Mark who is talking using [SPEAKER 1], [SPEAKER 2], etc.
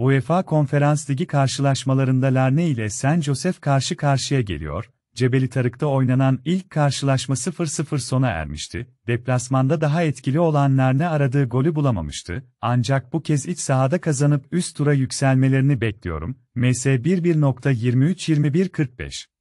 [SPEAKER 1] UEFA Konferans Ligi karşılaşmalarında Larne ile San Josef karşı karşıya geliyor, Cebeli Tarık'ta oynanan ilk karşılaşma 0-0 sona ermişti, deplasmanda daha etkili olan Larne aradığı golü bulamamıştı, ancak bu kez iç sahada kazanıp üst tura yükselmelerini bekliyorum, MS 11.23-21.45